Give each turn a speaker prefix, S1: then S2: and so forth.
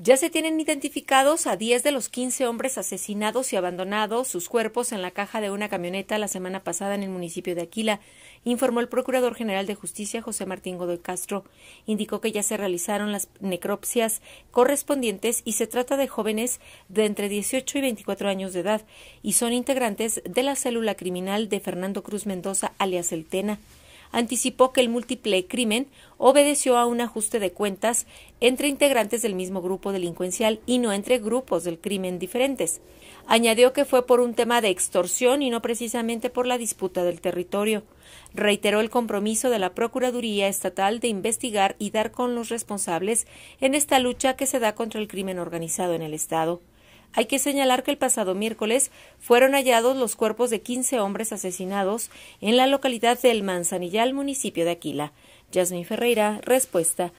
S1: Ya se tienen identificados a 10 de los 15 hombres asesinados y abandonados sus cuerpos en la caja de una camioneta la semana pasada en el municipio de Aquila, informó el Procurador General de Justicia José Martín Godoy Castro. Indicó que ya se realizaron las necropsias correspondientes y se trata de jóvenes de entre 18 y 24 años de edad y son integrantes de la célula criminal de Fernando Cruz Mendoza alias El Tena anticipó que el múltiple crimen obedeció a un ajuste de cuentas entre integrantes del mismo grupo delincuencial y no entre grupos del crimen diferentes. Añadió que fue por un tema de extorsión y no precisamente por la disputa del territorio. Reiteró el compromiso de la Procuraduría Estatal de investigar y dar con los responsables en esta lucha que se da contra el crimen organizado en el Estado. Hay que señalar que el pasado miércoles fueron hallados los cuerpos de 15 hombres asesinados en la localidad del Manzanillal, municipio de Aquila. Yasmín Ferreira, respuesta.